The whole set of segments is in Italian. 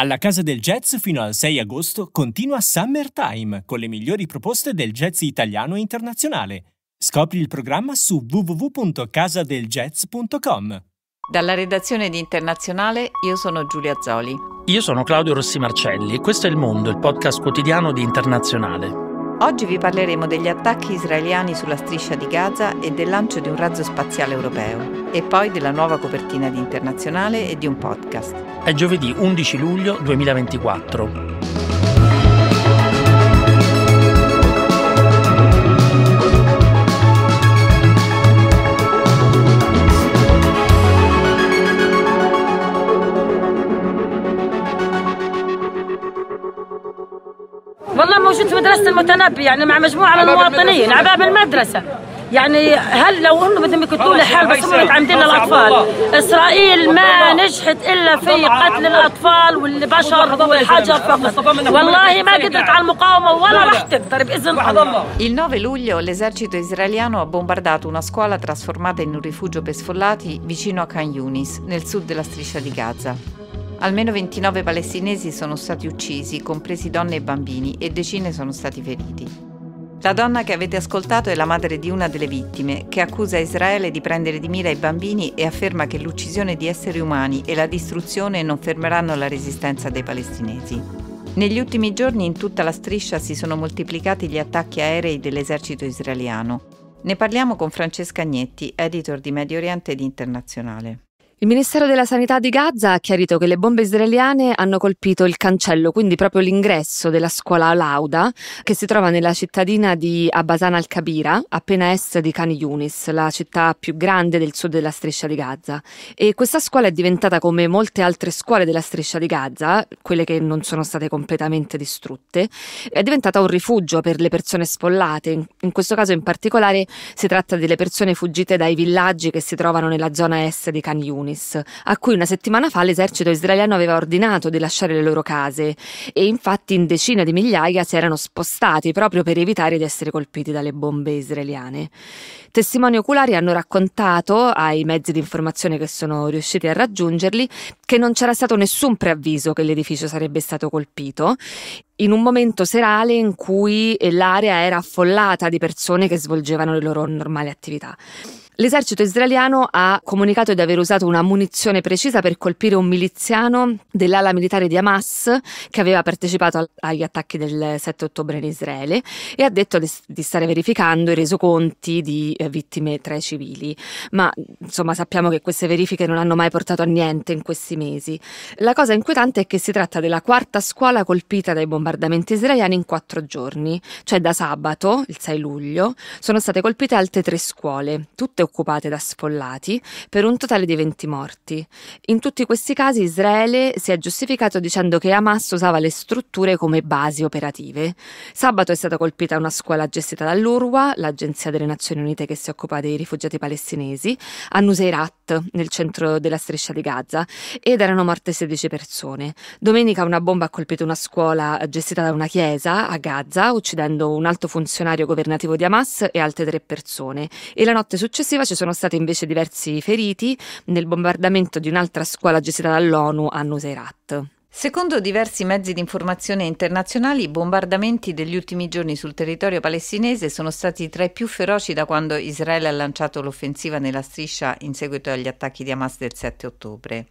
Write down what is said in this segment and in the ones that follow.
Alla casa del jazz fino al 6 agosto continua Summertime con le migliori proposte del jazz italiano e internazionale. Scopri il programma su www.casadeljazz.com. Dalla redazione di Internazionale io sono Giulia Zoli. Io sono Claudio Rossi Marcelli e questo è Il Mondo, il podcast quotidiano di Internazionale. Oggi vi parleremo degli attacchi israeliani sulla striscia di Gaza e del lancio di un razzo spaziale europeo e poi della nuova copertina di Internazionale e di un podcast. È giovedì 11 luglio 2024. والله موجود في مدرسه المتنبي يعني مع مجموعه من المواطنين على باب المدرسه يعني هل لو انه بدهم يقتلوا لي حال بس عمدين الاطفال اسرائيل ما نجحت الا في قتل الاطفال والبشر والحجر فقط والله ما قدرت على المقاومه ولا راح تقدر باذن الله Il 9 luglio l'esercito israeliano ha bombardato una scuola trasformata in un rifugio per sfollati vicino a Khan Yunis, nel sud della striscia di Gaza. Almeno 29 palestinesi sono stati uccisi, compresi donne e bambini, e decine sono stati feriti. La donna che avete ascoltato è la madre di una delle vittime, che accusa Israele di prendere di mira i bambini e afferma che l'uccisione di esseri umani e la distruzione non fermeranno la resistenza dei palestinesi. Negli ultimi giorni in tutta la striscia si sono moltiplicati gli attacchi aerei dell'esercito israeliano. Ne parliamo con Francesca Agnetti, editor di Medio Oriente ed Internazionale. Il Ministero della Sanità di Gaza ha chiarito che le bombe israeliane hanno colpito il cancello, quindi proprio l'ingresso della scuola Lauda, che si trova nella cittadina di Abbasan al-Kabira, appena est di Khan Yunis, la città più grande del sud della striscia di Gaza. E questa scuola è diventata come molte altre scuole della striscia di Gaza, quelle che non sono state completamente distrutte, è diventata un rifugio per le persone sfollate. In questo caso in particolare si tratta delle persone fuggite dai villaggi che si trovano nella zona est di Khan Yunis Yunis, a cui una settimana fa l'esercito israeliano aveva ordinato di lasciare le loro case e infatti in decine di migliaia si erano spostati proprio per evitare di essere colpiti dalle bombe israeliane. Testimoni oculari hanno raccontato ai mezzi di informazione che sono riusciti a raggiungerli che non c'era stato nessun preavviso che l'edificio sarebbe stato colpito in un momento serale in cui l'area era affollata di persone che svolgevano le loro normali attività. L'esercito israeliano ha comunicato di aver usato una munizione precisa per colpire un miliziano dell'ala militare di Hamas che aveva partecipato agli attacchi del 7 ottobre in Israele e ha detto di stare verificando i resoconti di eh, vittime tra i civili. Ma insomma sappiamo che queste verifiche non hanno mai portato a niente in questi mesi. La cosa inquietante è che si tratta della quarta scuola colpita dai bombardamenti israeliani in quattro giorni, cioè da sabato, il 6 luglio, sono state colpite altre tre scuole, tutte occupate da sfollati, per un totale di 20 morti. In tutti questi casi Israele si è giustificato dicendo che Hamas usava le strutture come basi operative. Sabato è stata colpita una scuola gestita dall'URWA, l'agenzia delle Nazioni Unite che si occupa dei rifugiati palestinesi, a Nuseirat, nel centro della striscia di Gaza, ed erano morte 16 persone. Domenica una bomba ha colpito una scuola gestita da una chiesa a Gaza, uccidendo un alto funzionario governativo di Hamas e altre tre persone, e la notte successiva esplosiva ci sono stati invece diversi feriti nel bombardamento di un'altra scuola gestita dall'ONU a Nuseirat. Secondo diversi mezzi di informazione internazionali, i bombardamenti degli ultimi giorni sul territorio palestinese sono stati tra i più feroci da quando Israele ha lanciato l'offensiva nella striscia in seguito agli attacchi di Hamas del 7 ottobre.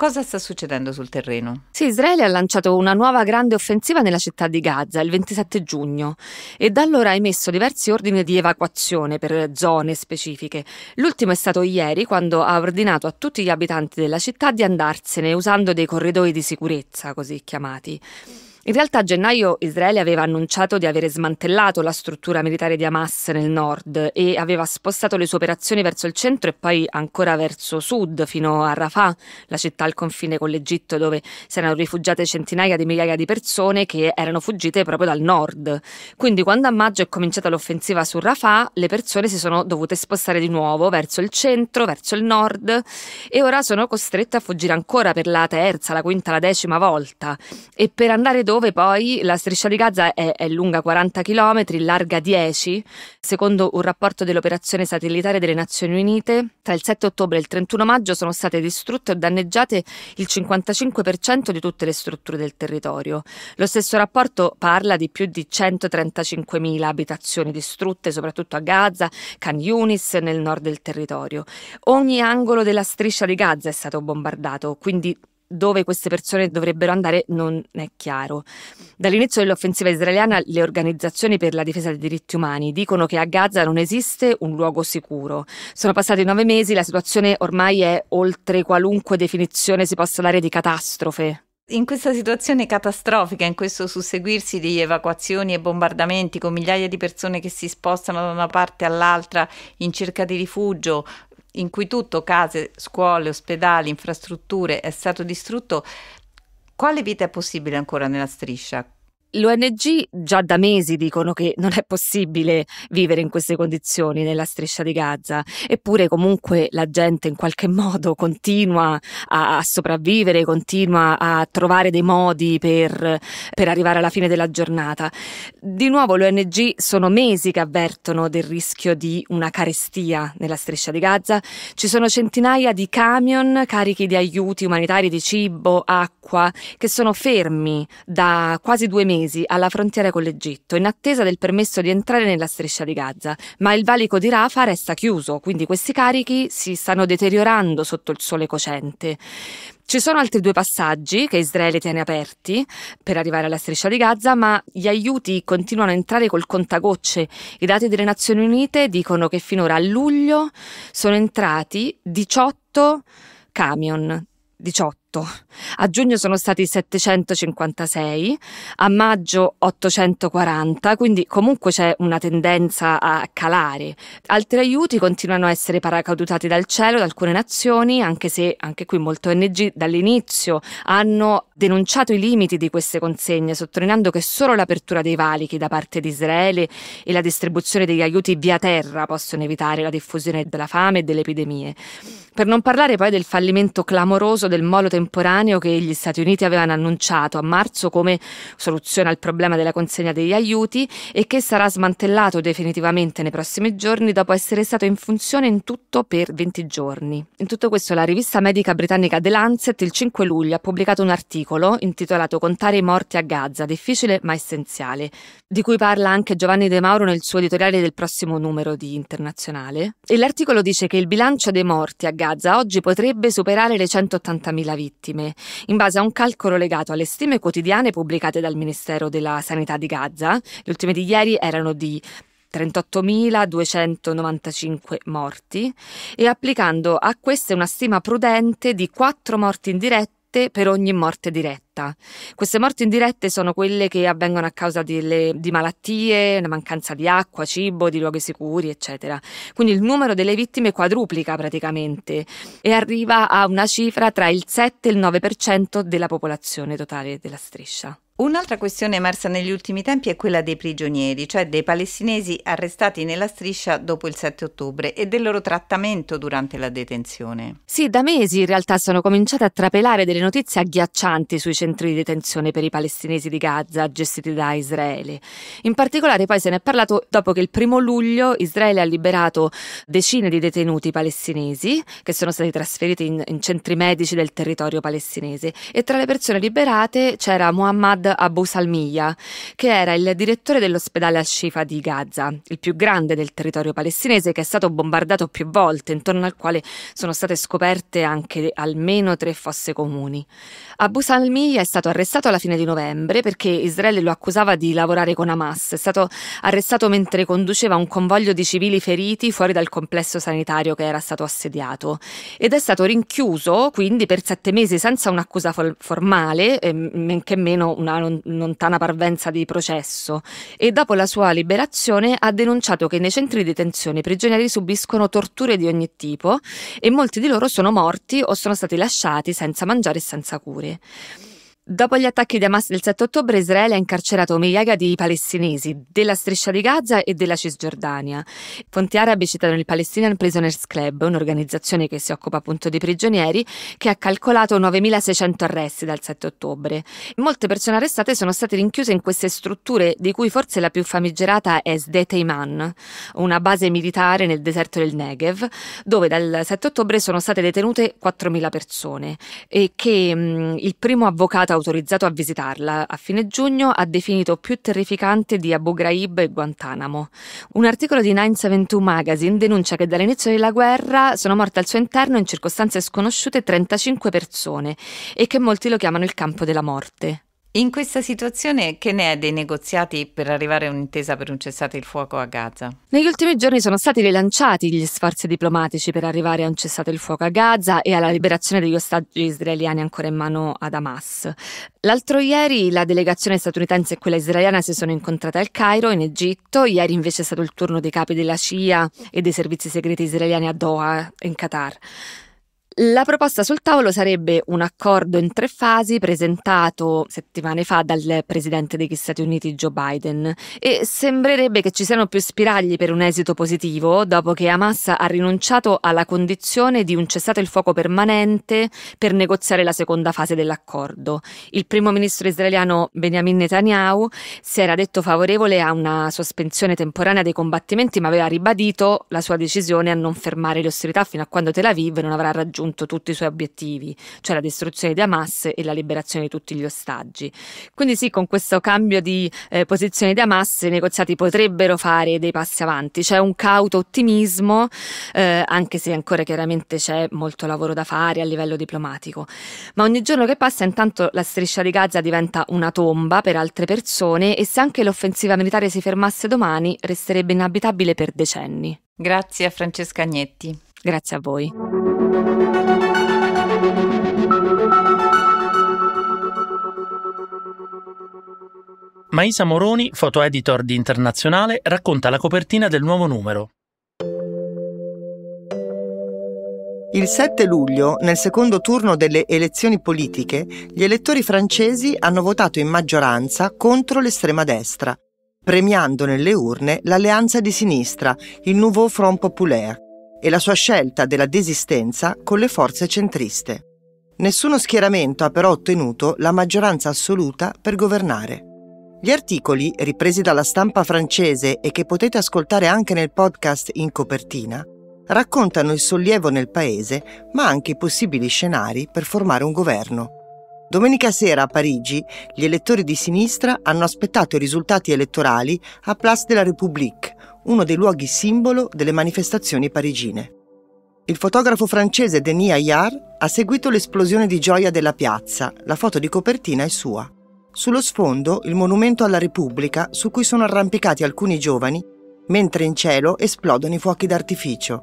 Cosa sta succedendo sul terreno? Sì, Israele ha lanciato una nuova grande offensiva nella città di Gaza il 27 giugno e da allora ha emesso diversi ordini di evacuazione per zone specifiche. L'ultimo è stato ieri quando ha ordinato a tutti gli abitanti della città di andarsene usando dei corridoi di sicurezza, così chiamati. In realtà a gennaio Israele aveva annunciato di avere smantellato la struttura militare di Hamas nel nord e aveva spostato le sue operazioni verso il centro e poi ancora verso sud, fino a Rafah, la città al confine con l'Egitto dove si erano rifugiate centinaia di migliaia di persone che erano fuggite proprio dal nord. Quindi quando a maggio è cominciata l'offensiva su Rafah, le persone si sono dovute spostare di nuovo verso il centro, verso il nord e ora sono costrette a fuggire ancora per la terza, la quinta, la decima volta e per andare dove poi la striscia di Gaza è, è lunga 40 km, larga 10, secondo un rapporto dell'operazione satellitare delle Nazioni Unite, tra il 7 ottobre e il 31 maggio sono state distrutte o danneggiate il 55% di tutte le strutture del territorio. Lo stesso rapporto parla di più di 135.000 abitazioni distrutte, soprattutto a Gaza, Khan Yunis, nel nord del territorio. Ogni angolo della striscia di Gaza è stato bombardato, quindi dove queste persone dovrebbero andare non è chiaro. Dall'inizio dell'offensiva israeliana le organizzazioni per la difesa dei diritti umani dicono che a Gaza non esiste un luogo sicuro. Sono passati nove mesi, la situazione ormai è oltre qualunque definizione si possa dare di catastrofe in questa situazione catastrofica, in questo susseguirsi di evacuazioni e bombardamenti con migliaia di persone che si spostano da una parte all'altra in cerca di rifugio, in cui tutto, case, scuole, ospedali, infrastrutture, è stato distrutto, quale vita è possibile ancora nella striscia? L'ONG già da mesi dicono che non è possibile vivere in queste condizioni nella striscia di Gaza, eppure comunque la gente in qualche modo continua a, a sopravvivere, continua a trovare dei modi per, per, arrivare alla fine della giornata. Di nuovo l'ONG sono mesi che avvertono del rischio di una carestia nella striscia di Gaza, ci sono centinaia di camion carichi di aiuti umanitari, di cibo, acqua, che sono fermi da quasi due mesi libanesi alla frontiera con l'Egitto in attesa del permesso di entrare nella striscia di Gaza, ma il valico di Rafa resta chiuso, quindi questi carichi si stanno deteriorando sotto il sole cocente. Ci sono altri due passaggi che Israele tiene aperti per arrivare alla striscia di Gaza, ma gli aiuti continuano a entrare col contagocce. I dati delle Nazioni Unite dicono che finora a luglio sono entrati 18 camion, 18 a giugno sono stati 756, a maggio 840, quindi comunque c'è una tendenza a calare. Altri aiuti continuano a essere paracadutati dal cielo da alcune nazioni, anche se anche qui molto ONG dall'inizio hanno denunciato i limiti di queste consegne, sottolineando che solo l'apertura dei valichi da parte di Israele e la distribuzione degli aiuti via terra possono evitare la diffusione della fame e delle epidemie. Per non parlare poi del fallimento clamoroso del molotem temporaneo che gli Stati Uniti avevano annunciato a marzo come soluzione al problema della consegna degli aiuti e che sarà smantellato definitivamente nei prossimi giorni dopo essere stato in funzione in tutto per 20 giorni. In tutto questo la rivista medica britannica The Lancet il 5 luglio ha pubblicato un articolo intitolato Contare i morti a Gaza, difficile ma essenziale, di cui parla anche Giovanni De Mauro nel suo editoriale del prossimo numero di Internazionale. E l'articolo dice che il bilancio dei morti a Gaza oggi potrebbe superare le 180.000 vite vittime. In base a un calcolo legato alle stime quotidiane pubblicate dal Ministero della Sanità di Gaza, le ultime di ieri erano di 38.295 morti e applicando a queste una stima prudente di 4 morti indirette sette per ogni morte diretta. Queste morti indirette sono quelle che avvengono a causa delle, di malattie, una mancanza di acqua, cibo, di luoghi sicuri, eccetera. Quindi il numero delle vittime quadruplica praticamente e arriva a una cifra tra il 7 e il 9% della popolazione totale della striscia. Un'altra questione emersa negli ultimi tempi è quella dei prigionieri, cioè dei palestinesi arrestati nella striscia dopo il 7 ottobre e del loro trattamento durante la detenzione. Sì, da mesi in realtà sono cominciate a trapelare delle notizie agghiaccianti sui centri di detenzione per i palestinesi di Gaza gestiti da Israele. In particolare poi se ne è parlato dopo che il primo luglio Israele ha liberato decine di detenuti palestinesi che sono stati trasferiti in, in centri medici del territorio palestinese e tra le persone liberate c'era Muhammad Abu Salmiya, che era il direttore dell'ospedale Ashifa di Gaza, il più grande del territorio palestinese che è stato bombardato più volte, intorno al quale sono state scoperte anche almeno tre fosse comuni. Abu Salmiya è stato arrestato alla fine di novembre perché Israele lo accusava di lavorare con Hamas. È stato arrestato mentre conduceva un convoglio di civili feriti fuori dal complesso sanitario che era stato assediato ed è stato rinchiuso quindi per sette mesi senza un'accusa formale, ehm, men che meno una una non- lontana parvenza di processo e dopo la sua liberazione ha denunciato che nei centri di detenzione i prigionieri subiscono torture di ogni tipo e molti di loro sono morti o sono stati lasciati senza mangiare e senza cure. Dopo gli attacchi di Hamas del 7 ottobre, Israele ha incarcerato migliaia di palestinesi della striscia di Gaza e della Cisgiordania. Fonti arabi citano il Palestinian Prisoners Club, un'organizzazione che si occupa appunto di prigionieri, che ha calcolato 9.600 arresti dal 7 ottobre. Molte persone arrestate sono state rinchiuse in queste strutture, di cui forse la più famigerata è Sde Teiman, una base militare nel deserto del Negev, dove dal 7 ottobre sono state detenute 4.000 persone e che mh, il primo avvocato autorizzato a visitarla a fine giugno ha definito più terrificante di Abu Ghraib e Guantanamo. Un articolo di 972 Magazine denuncia che dall'inizio della guerra sono morte al suo interno in circostanze sconosciute 35 persone e che molti lo chiamano il campo della morte. In questa situazione che ne è dei negoziati per arrivare a un'intesa per un cessate il fuoco a Gaza? Negli ultimi giorni sono stati rilanciati gli sforzi diplomatici per arrivare a un cessate il fuoco a Gaza e alla liberazione degli ostaggi israeliani ancora in mano ad Hamas. L'altro ieri la delegazione statunitense e quella israeliana si sono incontrate al Cairo, in Egitto, ieri invece è stato il turno dei capi della CIA e dei servizi segreti israeliani a Doha, in Qatar. La proposta sul tavolo sarebbe un accordo in tre fasi presentato settimane fa dal presidente degli Stati Uniti Joe Biden e sembrerebbe che ci siano più spiragli per un esito positivo dopo che Hamas ha rinunciato alla condizione di un cessato il fuoco permanente per negoziare la seconda fase dell'accordo. Il primo ministro israeliano Benjamin Netanyahu si era detto favorevole a una sospensione temporanea dei combattimenti ma aveva ribadito la sua decisione a non fermare le ostilità fino a quando Tel Aviv non avrà raggiunto raggiunto tutti i suoi obiettivi, cioè la distruzione di Hamas e la liberazione di tutti gli ostaggi. Quindi sì, con questo cambio di eh, posizione di Hamas i negoziati potrebbero fare dei passi avanti, c'è un cauto ottimismo, eh, anche se ancora chiaramente c'è molto lavoro da fare a livello diplomatico, ma ogni giorno che passa intanto la striscia di Gaza diventa una tomba per altre persone e se anche l'offensiva militare si fermasse domani resterebbe inabitabile per decenni. Grazie a Francesca Agnetti. Grazie a voi. Maisa Moroni, foto editor di Internazionale, racconta la copertina del nuovo numero. Il 7 luglio, nel secondo turno delle elezioni politiche, gli elettori francesi hanno votato in maggioranza contro l'estrema destra, premiando nelle urne l'alleanza di sinistra, il Nouveau Front Populaire e la sua scelta della desistenza con le forze centriste. Nessuno schieramento ha però ottenuto la maggioranza assoluta per governare. Gli articoli, ripresi dalla stampa francese e che potete ascoltare anche nel podcast in copertina, raccontano il sollievo nel paese, ma anche i possibili scenari per formare un governo. Domenica sera a Parigi gli elettori di sinistra hanno aspettato i risultati elettorali a Place de la République, uno dei luoghi simbolo delle manifestazioni parigine. Il fotografo francese Denis Aillard ha seguito l'esplosione di gioia della piazza, la foto di copertina è sua. Sullo sfondo il monumento alla Repubblica su cui sono arrampicati alcuni giovani, mentre in cielo esplodono i fuochi d'artificio.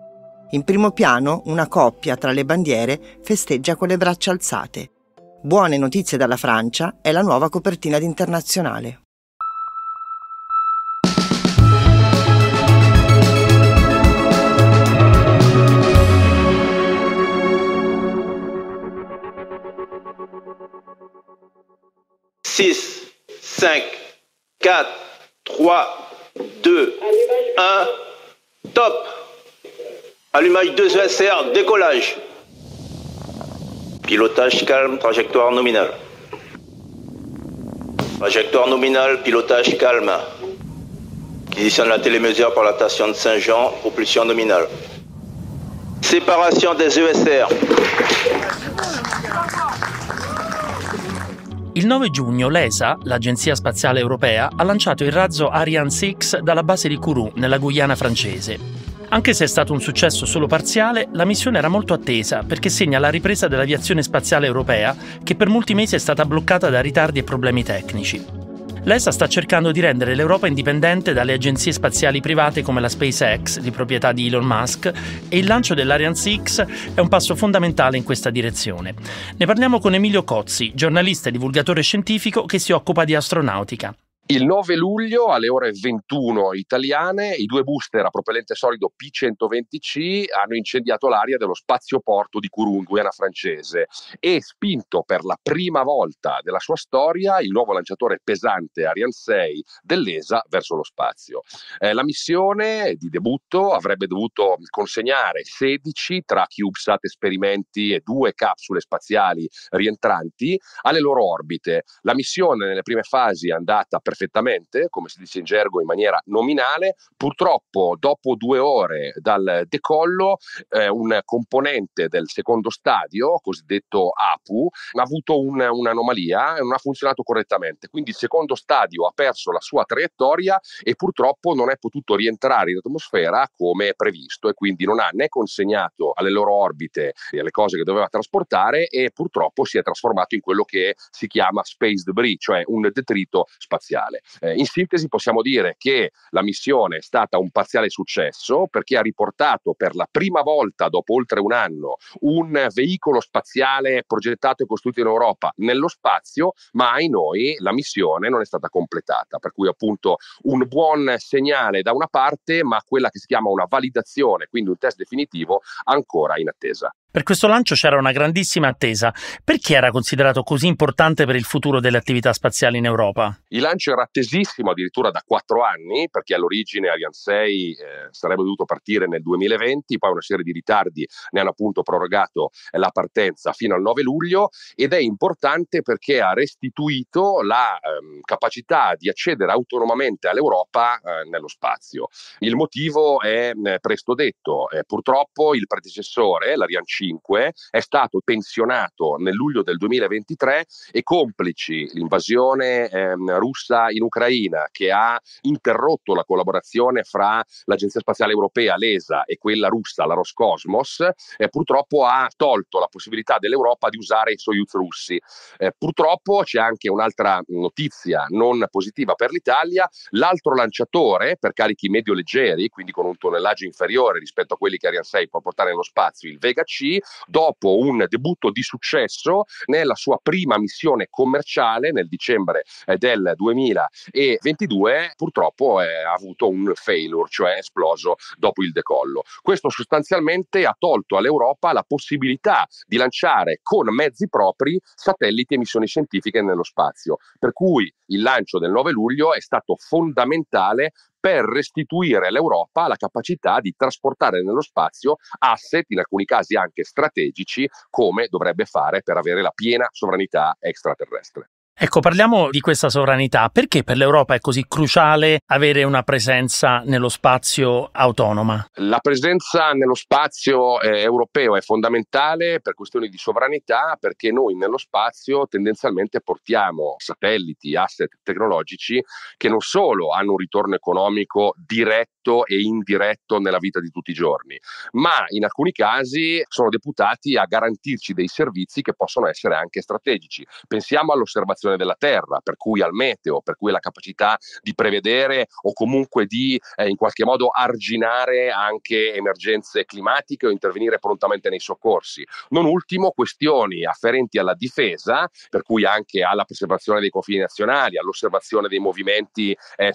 In primo piano una coppia tra le bandiere festeggia con le braccia alzate. Buone notizie dalla Francia è la nuova copertina d'internazionale. 6, 5, 4, 3, 2, 1. Top Allumage 2 ESR, décollage. Pilotage calme, trajectoire nominale. Trajectoire nominale, pilotage calme. de la télémesure par la station de Saint-Jean, propulsion nominale. Séparation des ESR. Il 9 giugno l'ESA, l'Agenzia Spaziale Europea, ha lanciato il razzo Ariane 6 dalla base di Kourou, nella Guyana francese. Anche se è stato un successo solo parziale, la missione era molto attesa perché segna la ripresa dell'aviazione spaziale europea che per molti mesi è stata bloccata da ritardi e problemi tecnici. L'ESA sta cercando di rendere l'Europa indipendente dalle agenzie spaziali private come la SpaceX, di proprietà di Elon Musk, e il lancio dell'Ariane 6 è un passo fondamentale in questa direzione. Ne parliamo con Emilio Cozzi, giornalista e divulgatore scientifico che si occupa di astronautica. Il 9 luglio alle ore 21 italiane i due booster a propellente solido P120C hanno incendiato l'aria dello spazio porto di in Guiana francese, e spinto per la prima volta della sua storia il nuovo lanciatore pesante Ariane 6 dell'ESA verso lo spazio. Eh, la missione di debutto avrebbe dovuto consegnare 16 tra CubeSat esperimenti e due capsule spaziali rientranti alle loro orbite. La missione nelle prime fasi è andata per perfettamente, come si dice in gergo, in maniera nominale. Purtroppo, dopo due ore dal decollo, eh, un componente del secondo stadio, cosiddetto APU, ha avuto un, un'anomalia e non ha funzionato correttamente. Quindi il secondo stadio ha perso la sua traiettoria e purtroppo non è potuto rientrare in atmosfera come previsto e quindi non ha né consegnato alle loro orbite le cose che doveva trasportare e purtroppo si è trasformato in quello che si chiama space debris, cioè un detrito spaziale mondiale. Eh, in sintesi possiamo dire che la missione è stata un parziale successo perché ha riportato per la prima volta dopo oltre un anno un veicolo spaziale progettato e costruito in Europa nello spazio, ma ai noi la missione non è stata completata, per cui appunto un buon segnale da una parte, ma quella che si chiama una validazione, quindi un test definitivo, ancora in attesa. Per questo lancio c'era una grandissima attesa. Perché era considerato così importante per il futuro delle attività spaziali in Europa? Il lancio era attesissimo addirittura da quattro anni, perché all'origine Ariane 6 eh, sarebbe dovuto partire nel 2020, poi una serie di ritardi ne hanno appunto prorogato la partenza fino al 9 luglio ed è importante perché ha restituito la eh, capacità di accedere autonomamente all'Europa eh, nello spazio. Il motivo è eh, presto detto, eh, purtroppo il predecessore, l'Ariane 5, 2005, è stato pensionato nel luglio del 2023 e complici l'invasione ehm, russa in Ucraina che ha interrotto la collaborazione fra l'Agenzia Spaziale Europea, l'ESA, e quella russa, la Roscosmos, eh, purtroppo ha tolto la possibilità dell'Europa di usare i Soyuz russi. Eh, purtroppo c'è anche un'altra notizia non positiva per l'Italia, l'altro lanciatore per carichi medio-leggeri, quindi con un tonnellaggio inferiore rispetto a quelli che Ariane 6 può portare nello spazio, il Vega C, City dopo un debutto di successo nella sua prima missione commerciale nel dicembre eh, del 2022, purtroppo eh, ha avuto un failure, cioè è esploso dopo il decollo. Questo sostanzialmente ha tolto all'Europa la possibilità di lanciare con mezzi propri satelliti e missioni scientifiche nello spazio, per cui il lancio del 9 luglio è stato fondamentale per restituire all'Europa la capacità di trasportare nello spazio asset, in alcuni casi anche strategici, come dovrebbe fare per avere la piena sovranità extraterrestre. Ecco, parliamo di questa sovranità. Perché per l'Europa è così cruciale avere una presenza nello spazio autonoma? La presenza nello spazio eh, europeo è fondamentale per questioni di sovranità perché noi nello spazio tendenzialmente portiamo satelliti, asset tecnologici che non solo hanno un ritorno economico diretto diretto e indiretto nella vita di tutti i giorni, ma in alcuni casi sono deputati a garantirci dei servizi che possono essere anche strategici. Pensiamo all'osservazione della Terra, per cui al meteo, per cui alla capacità di prevedere o comunque di eh, in qualche modo arginare anche emergenze climatiche o intervenire prontamente nei soccorsi. Non ultimo questioni afferenti alla difesa, per cui anche alla preservazione dei confini nazionali, all'osservazione dei movimenti eh,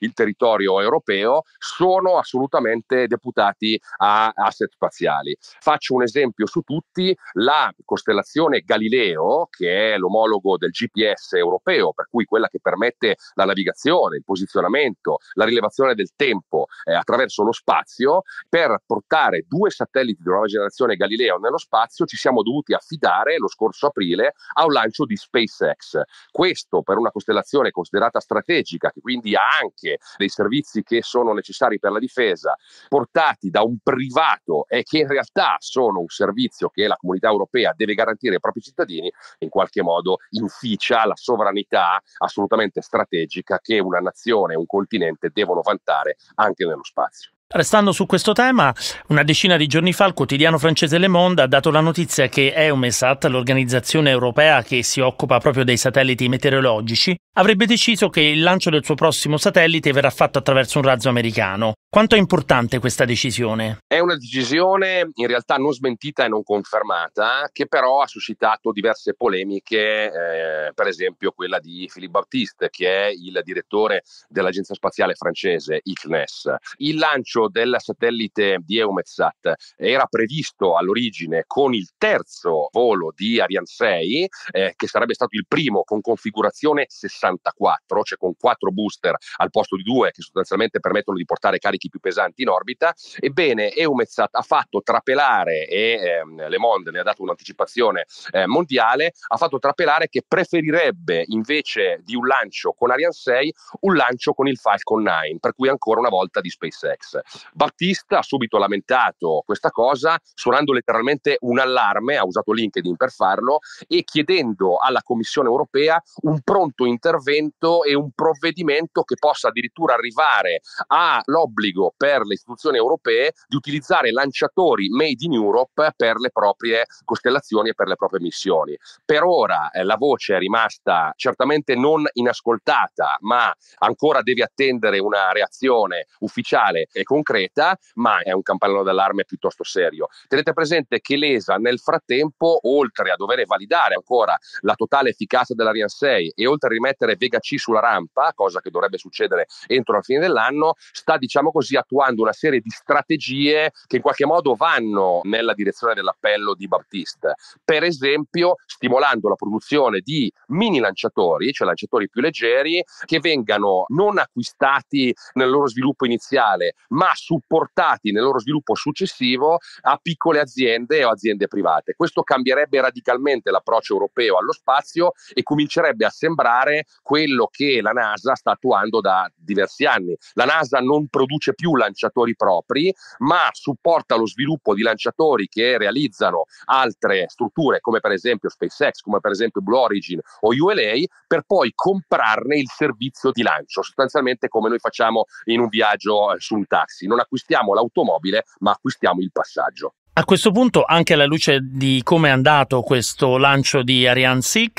il territorio europeo, sono assolutamente deputati a asset spaziali. Faccio un esempio su tutti, la costellazione Galileo, che è l'omologo del GPS europeo, per cui quella che permette la navigazione, il posizionamento, la rilevazione del tempo eh, attraverso lo spazio, per portare due satelliti di nuova generazione Galileo nello spazio ci siamo dovuti affidare lo scorso aprile a un lancio di SpaceX. Questo per una costellazione considerata strategica, che quindi ha anche dei servizi che sono necessari necessari per la difesa, portati da un privato e che in realtà sono un servizio che la comunità europea deve garantire ai propri cittadini, in qualche modo inficia la sovranità assolutamente strategica che una nazione, e un continente devono vantare anche nello spazio. Restando su questo tema, una decina di giorni fa il quotidiano francese Le Monde ha dato la notizia che EUMESAT, l'organizzazione europea che si occupa proprio dei satelliti meteorologici, avrebbe deciso che il lancio del suo prossimo satellite verrà fatto attraverso un razzo americano. Quanto è importante questa decisione? È una decisione in realtà non smentita e non confermata, che però ha suscitato diverse polemiche, eh, per esempio quella di Philippe Baptiste, che è il direttore dell'agenzia spaziale francese ICNES. Il lancio del satellite di EUMETSAT era previsto all'origine con il terzo volo di Ariane 6, eh, che sarebbe stato il primo con configurazione 64, cioè con quattro booster al posto di due, che sostanzialmente permettono di portare carichi satelliti più pesanti in orbita. Ebbene, Eumetsat ha fatto trapelare, e ehm, Le Monde ne ha dato un'anticipazione eh, mondiale, ha fatto trapelare che preferirebbe invece di un lancio con Ariane 6 un lancio con il Falcon 9, per cui ancora una volta di SpaceX. Battista ha subito lamentato questa cosa, suonando letteralmente un allarme, ha usato LinkedIn per farlo, e chiedendo alla Commissione europea un pronto intervento e un provvedimento che possa addirittura arrivare all'obbligo obbligo per le istituzioni europee di utilizzare lanciatori made in Europe per le proprie costellazioni e per le proprie missioni. Per ora eh, la voce è rimasta certamente non inascoltata, ma ancora deve attendere una reazione ufficiale e concreta, ma è un campanello d'allarme piuttosto serio. Tenete presente che l'ESA nel frattempo, oltre a dover validare ancora la totale efficacia dell'Ariane 6 e oltre a rimettere Vega C sulla rampa, cosa che dovrebbe succedere entro la fine dell'anno, sta diciamo così così attuando una serie di strategie che in qualche modo vanno nella direzione dell'appello di Baptiste. Per esempio, stimolando la produzione di mini lanciatori, cioè lanciatori più leggeri, che vengano non acquistati nel loro sviluppo iniziale, ma supportati nel loro sviluppo successivo a piccole aziende o aziende private. Questo cambierebbe radicalmente l'approccio europeo allo spazio e comincerebbe a sembrare quello che la NASA sta attuando da diversi anni. La NASA non produce produce più lanciatori propri, ma supporta lo sviluppo di lanciatori che realizzano altre strutture, come per esempio SpaceX, come per esempio Blue Origin o ULA, per poi comprarne il servizio di lancio, sostanzialmente come noi facciamo in un viaggio eh, su un taxi. Non acquistiamo l'automobile, ma acquistiamo il passaggio. A questo punto, anche alla luce di come è andato questo lancio di Ariane 6,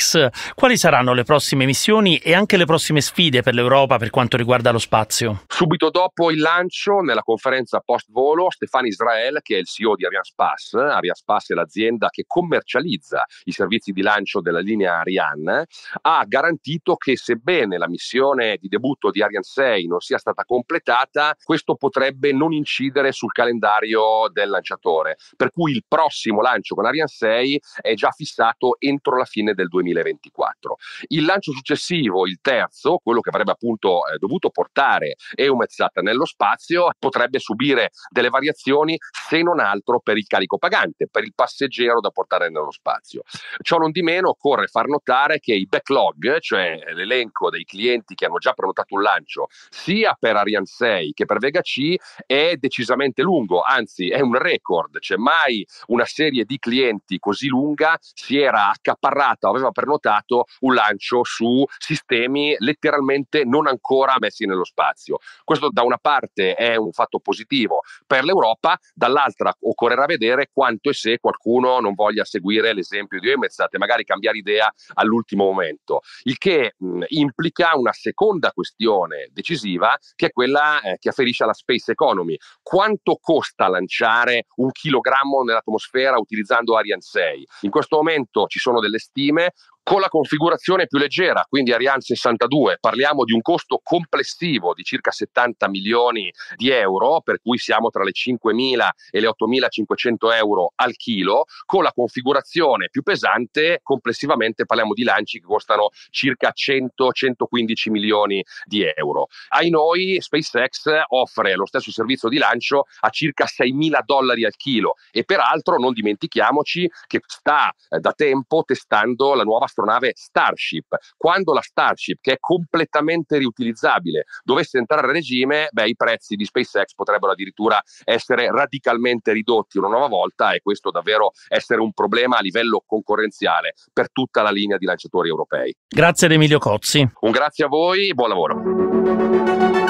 quali saranno le prossime missioni e anche le prossime sfide per l'Europa per quanto riguarda lo spazio? Subito dopo il lancio, nella conferenza post volo, Stefani Israel, che è il CEO di Ariane Space, Ariane Space è l'azienda che commercializza i servizi di lancio della linea Ariane, ha garantito che sebbene la missione di debutto di Ariane 6 non sia stata completata, questo potrebbe non incidere sul calendario del lanciatore per cui il prossimo lancio con Ariane 6 è già fissato entro la fine del 2024. Il lancio successivo, il terzo, quello che avrebbe appunto eh, dovuto portare EUMETSAT nello spazio, potrebbe subire delle variazioni se non altro per il carico pagante, per il passeggero da portare nello spazio. Ciò non di meno occorre far notare che i backlog, cioè l'elenco dei clienti che hanno già prenotato un lancio sia per Ariane 6 che per Vega C, è decisamente lungo, anzi è un record, cioè dice mai una serie di clienti così lunga si era accaparrata o aveva prenotato un lancio su sistemi letteralmente non ancora messi nello spazio. Questo da una parte è un fatto positivo per l'Europa, dall'altra occorrerà vedere quanto e se qualcuno non voglia seguire l'esempio di Emmersat e magari cambiare idea all'ultimo momento, il che mh, implica una seconda questione decisiva che è quella eh, che afferisce alla space economy. Quanto costa lanciare un chilogrammo grammo nell'atmosfera utilizzando Ariane 6. In questo momento ci sono delle stime con la configurazione più leggera, quindi Ariane 62, parliamo di un costo complessivo di circa 70 milioni di euro, per cui siamo tra le 5.000 e le 8.500 euro al chilo, con la configurazione più pesante complessivamente parliamo di lanci che costano circa 100-115 milioni di euro. Ai noi SpaceX offre lo stesso servizio di lancio a circa 6.000 dollari al chilo e peraltro non dimentichiamoci che sta eh, da tempo testando la nuova l'astronave Starship. Quando la Starship, che è completamente riutilizzabile, dovesse entrare a regime, beh, i prezzi di SpaceX potrebbero addirittura essere radicalmente ridotti una nuova volta e questo davvero essere un problema a livello concorrenziale per tutta la linea di lanciatori europei. Grazie ad Emilio Cozzi. Un grazie a voi, buon lavoro.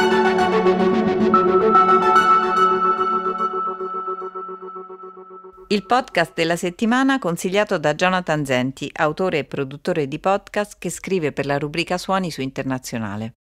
Il podcast della settimana consigliato da Jonathan Zenti, autore e produttore di podcast che scrive per la rubrica Suoni su Internazionale.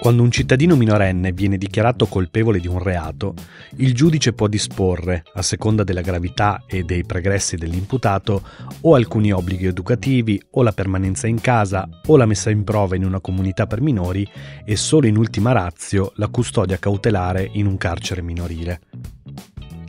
Quando un cittadino minorenne viene dichiarato colpevole di un reato, il giudice può disporre, a seconda della gravità e dei pregressi dell'imputato, o alcuni obblighi educativi, o la permanenza in casa, o la messa in prova in una comunità per minori e solo in ultima razio la custodia cautelare in un carcere minorile.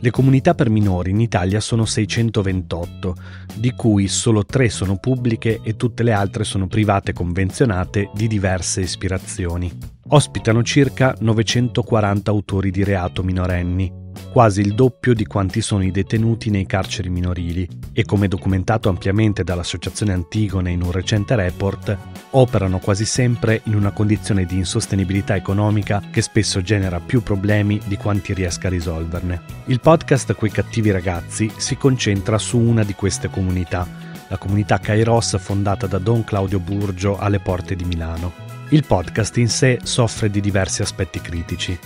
Le comunità per minori in Italia sono 628, di cui solo tre sono pubbliche e tutte le altre sono private convenzionate di diverse ispirazioni. Ospitano circa 940 autori di reato minorenni, quasi il doppio di quanti sono i detenuti nei carceri minorili e come documentato ampiamente dall'Associazione Antigone in un recente report, operano quasi sempre in una condizione di insostenibilità economica che spesso genera più problemi di quanti riesca a risolverne. Il podcast Quei cattivi ragazzi si concentra su una di queste comunità, la comunità Kairos fondata da Don Claudio Burgio alle porte di Milano. Il podcast in sé soffre di diversi aspetti critici.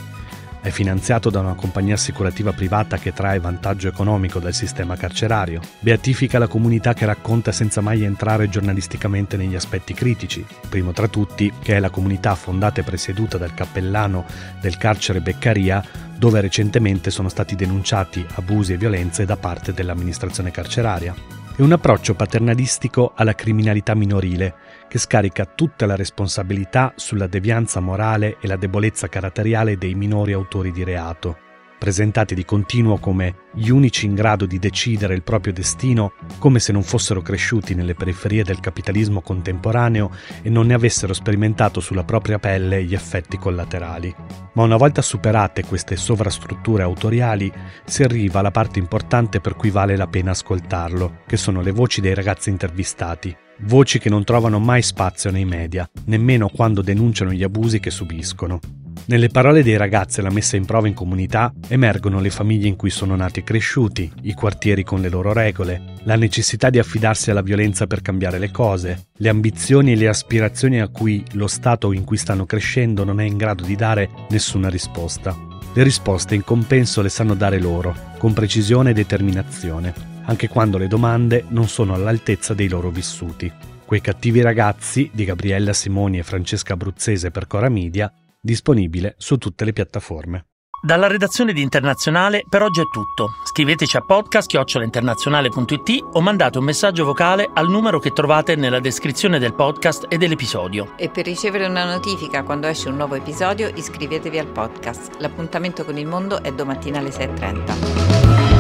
È finanziato da una compagnia assicurativa privata che trae vantaggio economico dal sistema carcerario. Beatifica la comunità che racconta senza mai entrare giornalisticamente negli aspetti critici. Primo tra tutti, che è la comunità fondata e presieduta dal cappellano del carcere Beccaria, dove recentemente sono stati denunciati abusi e violenze da parte dell'amministrazione carceraria e un approccio paternalistico alla criminalità minorile, che scarica tutta la responsabilità sulla devianza morale e la debolezza caratteriale dei minori autori di reato presentati di continuo come gli unici in grado di decidere il proprio destino, come se non fossero cresciuti nelle periferie del capitalismo contemporaneo e non ne avessero sperimentato sulla propria pelle gli effetti collaterali. Ma una volta superate queste sovrastrutture autoriali, si arriva alla parte importante per cui vale la pena ascoltarlo, che sono le voci dei ragazzi intervistati. Voci che non trovano mai spazio nei media, nemmeno quando denunciano gli abusi che subiscono. Nelle parole dei ragazzi e la messa in prova in comunità emergono le famiglie in cui sono nati e cresciuti, i quartieri con le loro regole, la necessità di affidarsi alla violenza per cambiare le cose, le ambizioni e le aspirazioni a cui lo Stato in cui stanno crescendo non è in grado di dare nessuna risposta. Le risposte in compenso le sanno dare loro, con precisione e determinazione, anche quando le domande non sono all'altezza dei loro vissuti. Quei cattivi ragazzi di Gabriella Simoni e Francesca Abruzzese per Cora Media disponibile su tutte le piattaforme. Dalla redazione di Internazionale per oggi è tutto. Scriveteci a podcast o mandate un messaggio vocale al numero che trovate nella descrizione del podcast e dell'episodio. E per ricevere una notifica quando esce un nuovo episodio iscrivetevi al podcast. L'appuntamento con il mondo è domattina alle 6.30.